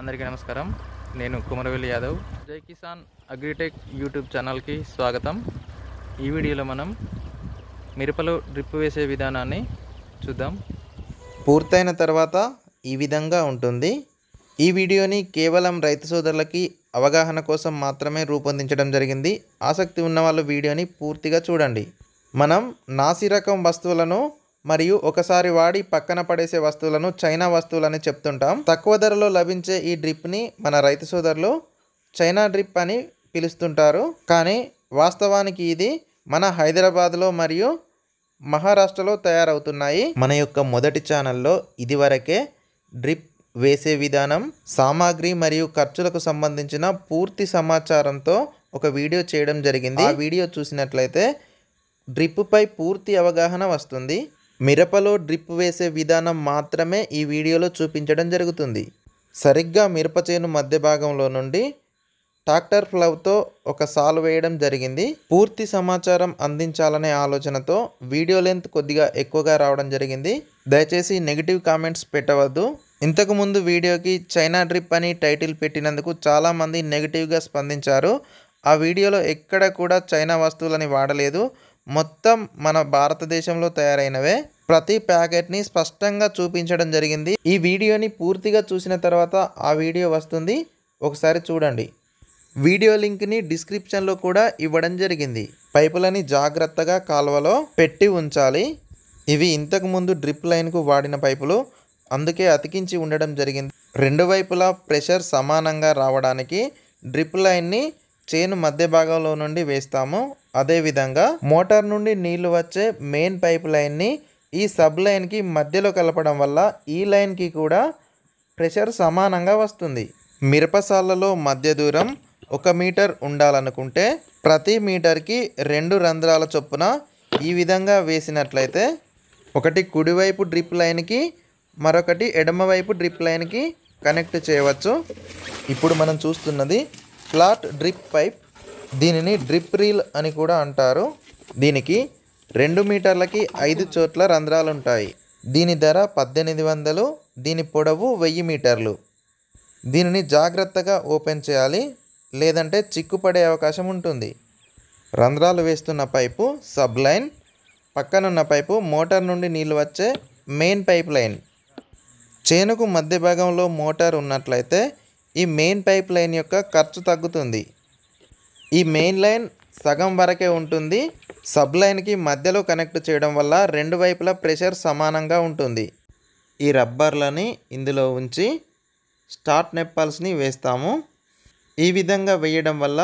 అందరికీ నమస్కారం నేను కుమరవెల్లి యాదవ్ జై కిసాన్ అగ్రిటెక్ యూట్యూబ్ ఛానల్కి స్వాగతం ఈ వీడియోలో మనం మిరపలో డ్రిప్ వేసే విధానాన్ని చూద్దాం పూర్తయిన తర్వాత ఈ విధంగా ఉంటుంది ఈ వీడియోని కేవలం రైతు సోదరులకి అవగాహన కోసం మాత్రమే రూపొందించడం జరిగింది ఆసక్తి ఉన్న వాళ్ళు వీడియోని పూర్తిగా చూడండి మనం నాసి రకం వస్తువులను మరియు ఒకసారి వాడి పక్కన పడేసే వస్తువులను చైనా వస్తువులని చెప్తుంటాం తక్కువ ధరలో లభించే ఈ డ్రిప్ని మన రైతు సోదరులు చైనా డ్రిప్ అని పిలుస్తుంటారు కానీ వాస్తవానికి ఇది మన హైదరాబాద్లో మరియు మహారాష్ట్రలో తయారవుతున్నాయి మన యొక్క మొదటి ఛానల్లో ఇదివరకే డ్రిప్ వేసే విధానం సామాగ్రి మరియు ఖర్చులకు సంబంధించిన పూర్తి సమాచారంతో ఒక వీడియో చేయడం జరిగింది ఆ వీడియో చూసినట్లయితే డ్రిప్పుపై పూర్తి అవగాహన వస్తుంది మిరపలో డ్రిప్ వేసే విధానం మాత్రమే ఈ వీడియోలో చూపించడం జరుగుతుంది సరిగ్గా మిరప చేను మధ్య భాగంలో నుండి ట్రాక్టర్ ఫ్లవ్తో ఒక సాల్ వేయడం జరిగింది పూర్తి సమాచారం అందించాలనే ఆలోచనతో వీడియో లెంత్ కొద్దిగా ఎక్కువగా రావడం జరిగింది దయచేసి నెగిటివ్ కామెంట్స్ పెట్టవద్దు ఇంతకుముందు వీడియోకి చైనా డ్రిప్ అని టైటిల్ పెట్టినందుకు చాలామంది నెగిటివ్గా స్పందించారు ఆ వీడియోలో ఎక్కడ కూడా చైనా వస్తువులని వాడలేదు మొత్తం మన భారతదేశంలో తయారైనవే ప్రతి ప్యాకెట్ని స్పష్టంగా చూపించడం జరిగింది ఈ వీడియోని పూర్తిగా చూసిన తర్వాత ఆ వీడియో వస్తుంది ఒకసారి చూడండి వీడియో లింక్ని డిస్క్రిప్షన్లో కూడా ఇవ్వడం జరిగింది పైపులని జాగ్రత్తగా కాల్వలో పెట్టి ఉంచాలి ఇవి ఇంతకుముందు డ్రిప్ లైన్కు వాడిన పైపులు అందుకే అతికించి ఉండడం జరిగింది రెండు వైపులా ప్రెషర్ సమానంగా రావడానికి డ్రిప్ లైన్ని చేను మధ్య భాగంలో నుండి వేస్తాము అదేవిధంగా మోటార్ నుండి నీళ్లు వచ్చే మెయిన్ పైప్ లైన్ని ఈ సబ్ లైన్కి మధ్యలో కలపడం వల్ల ఈ లైన్కి కూడా ప్రెషర్ సమానంగా వస్తుంది మిరపసాలలో మధ్య దూరం ఒక మీటర్ ఉండాలనుకుంటే ప్రతి మీటర్కి రెండు రంధ్రాల చొప్పున ఈ విధంగా వేసినట్లయితే ఒకటి కుడివైపు డ్రిప్ లైన్కి మరొకటి ఎడమవైపు డ్రిప్ లైన్కి కనెక్ట్ చేయవచ్చు ఇప్పుడు మనం చూస్తున్నది ఫ్లాట్ డ్రిప్ పైప్ దీనిని డ్రిప్ రీల్ అని కూడా అంటారు దీనికి రెండు మీటర్లకి ఐదు చోట్ల రంధ్రాలుంటాయి దీని ధర పద్దెనిమిది వందలు దీని పొడవు వెయ్యి మీటర్లు దీనిని జాగ్రత్తగా ఓపెన్ చేయాలి లేదంటే చిక్కుపడే అవకాశం ఉంటుంది రంధ్రాలు వేస్తున్న పైపు సబ్ లైన్ పక్కనున్న పైపు మోటార్ నుండి నీళ్ళు వచ్చే మెయిన్ పైప్ లైన్ చేనుకు మధ్య భాగంలో మోటార్ ఉన్నట్లయితే ఈ మెయిన్ పైప్ లైన్ యొక్క ఖర్చు తగ్గుతుంది ఈ మెయిన్ లైన్ సగం వరకే ఉంటుంది సబ్ లైన్కి మధ్యలో కనెక్ట్ చేయడం వల్ల రెండు వైపులా ప్రెషర్ సమానంగా ఉంటుంది ఈ రబ్బర్లని ఇందులో ఉంచి స్టార్ట్ నెప్పల్స్ని వేస్తాము ఈ విధంగా వేయడం వల్ల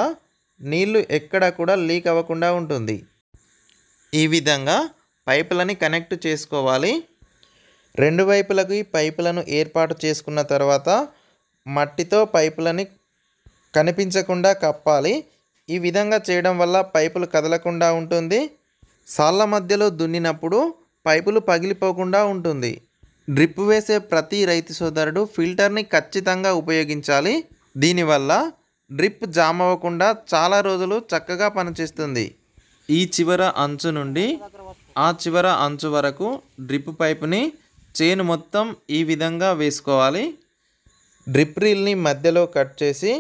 నీళ్లు ఎక్కడా కూడా లీక్ అవ్వకుండా ఉంటుంది ఈ విధంగా పైపులని కనెక్ట్ చేసుకోవాలి రెండు వైపులకు ఈ పైపులను ఏర్పాటు చేసుకున్న తర్వాత మట్టితో పైపులని కనిపించకుండా కప్పాలి ఈ విధంగా చేయడం వల్ల పైపులు కదలకుండా ఉంటుంది సాళ్ళ మధ్యలో దున్నినప్పుడు పైపులు పగిలిపోకుండా ఉంటుంది డ్రిప్ వేసే ప్రతి రైతు సోదరుడు ఫిల్టర్ని ఖచ్చితంగా ఉపయోగించాలి దీనివల్ల డ్రిప్ జామ్ అవ్వకుండా చాలా రోజులు చక్కగా పనిచేస్తుంది ఈ చివర అంచు నుండి ఆ చివర అంచు వరకు డ్రిప్ పైపుని చేను మొత్తం ఈ విధంగా వేసుకోవాలి డ్రిప్ రీల్ని మధ్యలో కట్ చేసి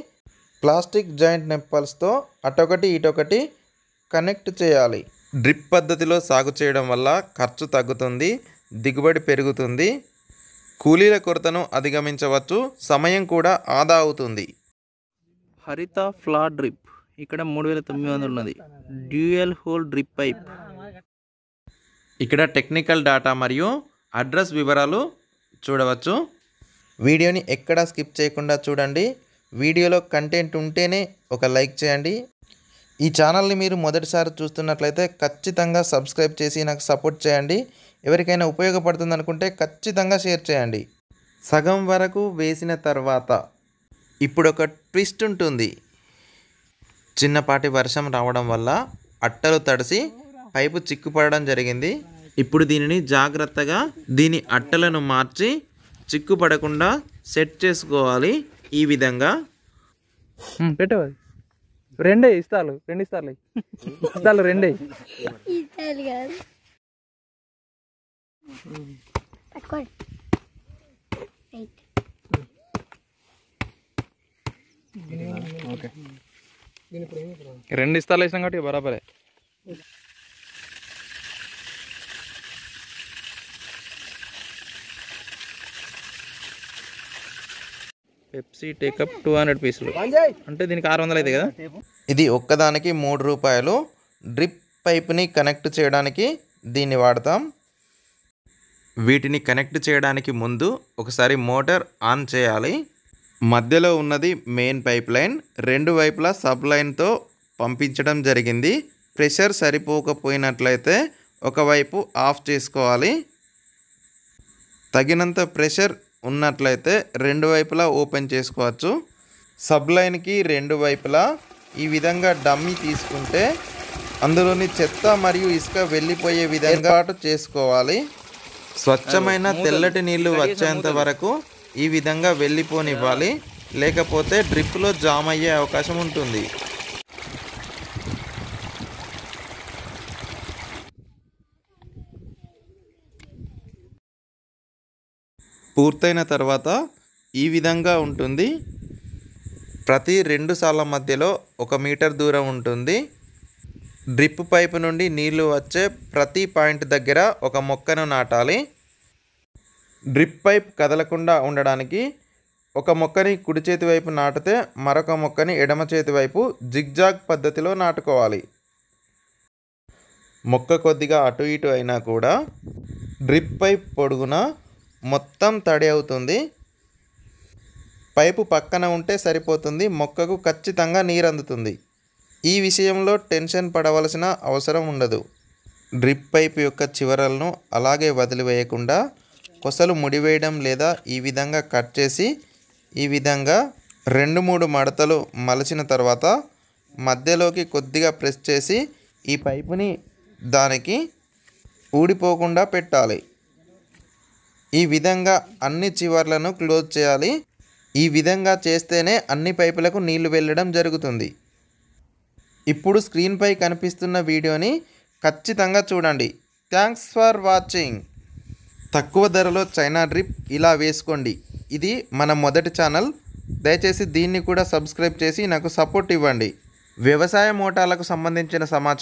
ప్లాస్టిక్ జాయింట్ నెప్పల్స్తో అటొకటి ఇటొకటి కనెక్ట్ చేయాలి డ్రిప్ పద్ధతిలో సాగు చేయడం వల్ల ఖర్చు తగ్గుతుంది దిగుబడి పెరుగుతుంది కూలీల కొరతను అధిగమించవచ్చు సమయం కూడా ఆదా అవుతుంది హరిత ఫ్లా డ్రిప్ ఇక్కడ మూడు వేల తొమ్మిది వందలు ఉన్నది డ్యూయల్ హోల్ డ్రిప్ పైప్ ఇక్కడ టెక్నికల్ డాటా మరియు అడ్రస్ వివరాలు చూడవచ్చు వీడియోని ఎక్కడా స్కిప్ చేయకుండా చూడండి వీడియోలో కంటెంట్ ఉంటేనే ఒక లైక్ చేయండి ఈ ఛానల్ని మీరు మొదటిసారి చూస్తున్నట్లయితే ఖచ్చితంగా సబ్స్క్రైబ్ చేసి నాకు సపోర్ట్ చేయండి ఎవరికైనా ఉపయోగపడుతుంది అనుకుంటే ఖచ్చితంగా షేర్ చేయండి సగం వరకు వేసిన తర్వాత ఇప్పుడు ఒక ట్విస్ట్ ఉంటుంది చిన్నపాటి వర్షం రావడం వల్ల అట్టలు తడిసి పైపు చిక్కుపడడం జరిగింది ఇప్పుడు దీనిని జాగ్రత్తగా దీని అట్టలను మార్చి చిక్కుపడకుండా సెట్ చేసుకోవాలి ఈ విధంగా పెట్టవది రెండే ఇస్తాలు రెండు ఇస్తాలు ఇస్తాలు రెండే రెండు ఇస్తాలు వేసినాం కాబట్టి బరాబరే పెప్సీ టేకప్ టూ హండ్రెడ్ పీసులు అంటే దీనికి ఆరు వందలు అయితే కదా ఇది ఒక్కదానికి మూడు రూపాయలు డ్రిప్ పైప్ని కనెక్ట్ చేయడానికి దీన్ని వాడతాం వీటిని కనెక్ట్ చేయడానికి ముందు ఒకసారి మోటార్ ఆన్ చేయాలి మధ్యలో ఉన్నది మెయిన్ పైప్ లైన్ రెండు వైపులా సబ్ లైన్తో పంపించడం జరిగింది ప్రెషర్ సరిపోకపోయినట్లయితే ఒకవైపు ఆఫ్ చేసుకోవాలి తగినంత ప్రెషర్ ఉన్నట్లయితే రెండు వైపులా ఓపెన్ చేసుకోవచ్చు సబ్ లైన్కి రెండు వైపులా ఈ విధంగా డమ్మీ తీసుకుంటే అందులోని చెత్త మరియు ఇసుక వెళ్ళిపోయే విధంగా చేసుకోవాలి స్వచ్ఛమైన తెల్లటి నీళ్లు వచ్చేంత వరకు ఈ విధంగా వెళ్ళిపోనివ్వాలి లేకపోతే డ్రిప్లో జామ్ అయ్యే అవకాశం ఉంటుంది పూర్తయిన తర్వాత ఈ విధంగా ఉంటుంది ప్రతి రెండు సార్ల మధ్యలో ఒక మీటర్ దూరం ఉంటుంది డ్రిప్ పైపు నుండి నీళ్లు వచ్చే ప్రతి పాయింట్ దగ్గర ఒక మొక్కను నాటాలి డ్రిప్ పైప్ కదలకుండా ఉండడానికి ఒక మొక్కని కుడి చేతి వైపు నాటితే మరొక మొక్కని ఎడమ చేతి వైపు జిగ్జాగ్ పద్ధతిలో నాటుకోవాలి మొక్క కొద్దిగా అటు ఇటు అయినా కూడా డ్రిప్ పైప్ పొడుగున మొత్తం తడి అవుతుంది పైపు పక్కన ఉంటే సరిపోతుంది మొక్కకు ఖచ్చితంగా నీరు అందుతుంది ఈ విషయంలో టెన్షన్ పడవలసిన అవసరం ఉండదు డ్రిప్ పైపు యొక్క చివరలను అలాగే వదిలివేయకుండా కొసలు ముడివేయడం లేదా ఈ విధంగా కట్ చేసి ఈ విధంగా రెండు మూడు మడతలు మలచిన తర్వాత మధ్యలోకి కొద్దిగా ప్రెస్ చేసి ఈ పైపుని దానికి ఊడిపోకుండా పెట్టాలి ఈ విధంగా అన్ని చివర్లను క్లోజ్ చేయాలి ఈ విధంగా చేస్తేనే అన్ని పైపులకు నీళ్లు వెళ్ళడం జరుగుతుంది ఇప్పుడు స్క్రీన్పై కనిపిస్తున్న వీడియోని ఖచ్చితంగా చూడండి థ్యాంక్స్ ఫర్ వాచింగ్ తక్కువ ధరలో చైనా డ్రిప్ ఇలా వేసుకోండి ఇది మన మొదటి ఛానల్ దయచేసి దీన్ని కూడా సబ్స్క్రైబ్ చేసి నాకు సపోర్ట్ ఇవ్వండి వ్యవసాయ మోటార్లకు సంబంధించిన సమాచారం